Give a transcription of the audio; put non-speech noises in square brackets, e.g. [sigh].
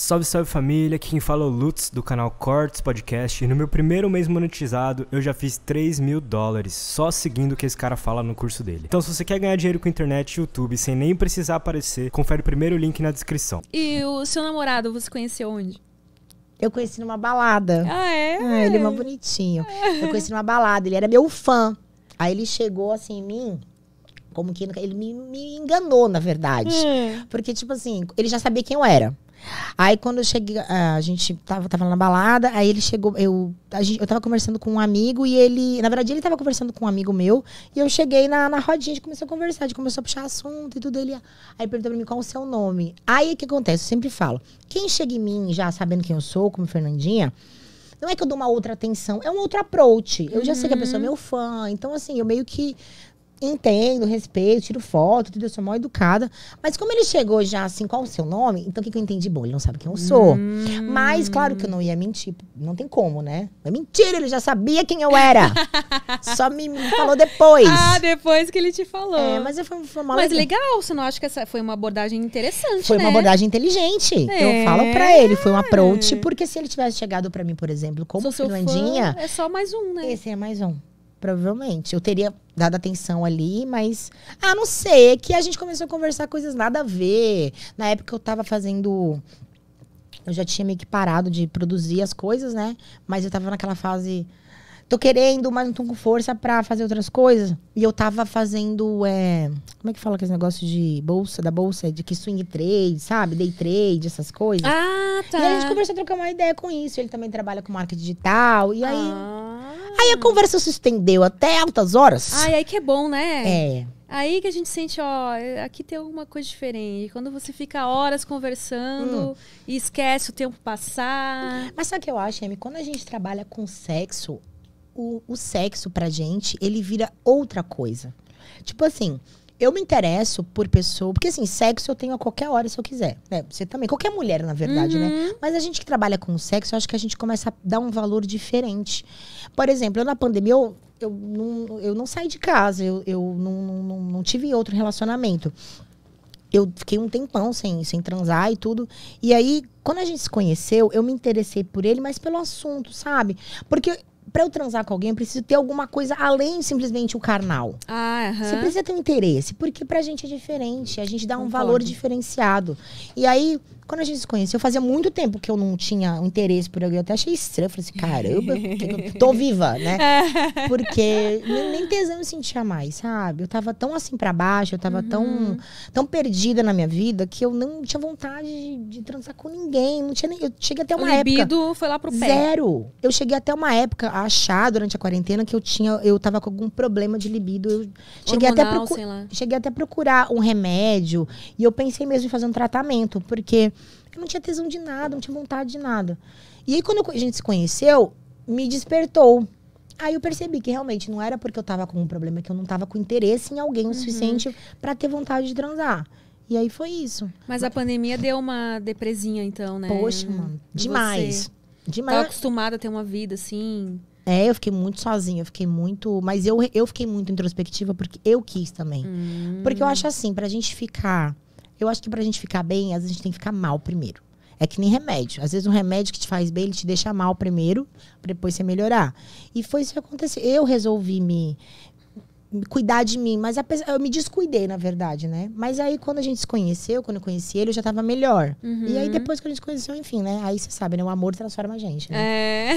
Salve, salve família, aqui quem fala é o Lutz do canal Cortes Podcast e no meu primeiro mês monetizado eu já fiz 3 mil dólares só seguindo o que esse cara fala no curso dele. Então se você quer ganhar dinheiro com internet e YouTube sem nem precisar aparecer, confere o primeiro link na descrição. E o seu namorado você conheceu onde? Eu conheci numa balada. Ah, é? Ah, ele é mais bonitinho. É. Eu conheci numa balada, ele era meu fã. Aí ele chegou assim em mim, como que ele me, me enganou, na verdade. Hum. Porque, tipo assim, ele já sabia quem eu era. Aí quando eu cheguei, ah, a gente tava, tava na balada, aí ele chegou, eu, a gente, eu tava conversando com um amigo e ele, na verdade ele tava conversando com um amigo meu, e eu cheguei na, na rodinha, a gente começou a conversar, a gente começou a puxar assunto e tudo, ele, aí perguntou pra mim qual o seu nome. Aí o que acontece? Eu sempre falo, quem chega em mim já sabendo quem eu sou, como Fernandinha, não é que eu dou uma outra atenção, é um outro approach. Eu uhum. já sei que a pessoa é meu fã, então assim, eu meio que entendo, respeito, tiro foto, tudo, eu sou mó educada. Mas como ele chegou já assim, qual o seu nome? Então o que, que eu entendi? Bom, ele não sabe quem eu sou. Hum. Mas, claro que eu não ia mentir. Não tem como, né? É mentira, ele já sabia quem eu era. [laughs] Só me, me falou depois. Ah, depois que ele te falou. É, mas eu foi uma Mas legal, você não acha que essa foi uma abordagem interessante, Foi né? uma abordagem inteligente. É. Eu falo pra ele, foi um approach, porque se ele tivesse chegado pra mim, por exemplo, como Sou Finlandinha... Fã, é só mais um, né? Esse é mais um. Provavelmente. Eu teria dado atenção ali, mas. Ah, não sei. É que a gente começou a conversar coisas nada a ver. Na época eu tava fazendo. Eu já tinha meio que parado de produzir as coisas, né? Mas eu tava naquela fase. Tô querendo, mas não tô com força para fazer outras coisas. E eu tava fazendo. É... Como é que fala aqueles negócio de bolsa, da bolsa? De que swing trade, sabe? Day trade, essas coisas. Ah, tá. E a gente começou a trocar uma ideia com isso. Ele também trabalha com marketing digital. E aí. Ah Aí a ah. conversa se estendeu até altas horas. Ai, aí que é bom, né? É. Aí que a gente sente, ó, aqui tem alguma coisa diferente. Quando você fica horas conversando hum. e esquece o tempo passar. Mas sabe o que eu acho, Amy? Quando a gente trabalha com sexo, o, o sexo pra gente, ele vira outra coisa. Tipo assim, eu me interesso por pessoa. Porque, assim, sexo eu tenho a qualquer hora se eu quiser. Né? Você também. Qualquer mulher, na verdade, né? uhum. né? Mas a gente que trabalha com sexo, eu acho que a gente começa a dar um valor diferente. Por exemplo, eu na pandemia, eu, eu, não, eu não saí de casa. Eu, eu não, não, não tive outro relacionamento. Eu fiquei um tempão sem, sem transar e tudo. E aí, quando a gente se conheceu, eu me interessei por ele, mas pelo assunto, sabe? Porque para eu transar com alguém, eu preciso ter alguma coisa além simplesmente o carnal. Ah, uhum. Você precisa ter um interesse, porque pra gente é diferente, a gente dá um Concordo. valor diferenciado. E aí, quando a gente se conheceu, fazia muito tempo que eu não tinha um interesse por alguém. Eu até achei estranho. Eu falei assim, caramba, tô viva, né? [laughs] Porque nem tesão eu sentia mais, sabe? Eu tava tão assim para baixo, eu tava uhum. tão, tão perdida na minha vida que eu não tinha vontade de, de transar com ninguém. Não tinha nem, eu cheguei até uma o época. libido foi lá pro pé. Zero. Eu cheguei até uma época a achar durante a quarentena que eu tinha, eu tava com algum problema de libido. Eu cheguei, Hormonal, até, lá. cheguei até procurar um remédio. E eu pensei mesmo em fazer um tratamento, porque eu não tinha tesão de nada, não tinha vontade de nada. E aí, quando a gente se conheceu, me despertou. Aí eu percebi que realmente não era porque eu tava com um problema, que eu não tava com interesse em alguém o uhum. suficiente uhum. para ter vontade de transar. E aí foi isso. Mas a pandemia deu uma depresinha, então, né? Poxa, mano, demais. Você demais. Tava tá acostumada a ter uma vida assim. É, eu fiquei muito sozinha, eu fiquei muito. Mas eu, eu fiquei muito introspectiva porque eu quis também. Hum. Porque eu acho assim, pra gente ficar eu acho que pra gente ficar bem, às vezes a gente tem que ficar mal primeiro. É que nem remédio. Às vezes um remédio que te faz bem, ele te deixa mal primeiro, pra depois você melhorar. E foi isso que aconteceu. Eu resolvi me, me cuidar de mim, mas apesar, eu me descuidei, na verdade, né? Mas aí quando a gente se conheceu, quando eu conheci ele, eu já tava melhor. Uhum. E aí uhum. depois que a gente se conheceu, enfim, né? Aí você sabe, né? O amor transforma a gente, né? É.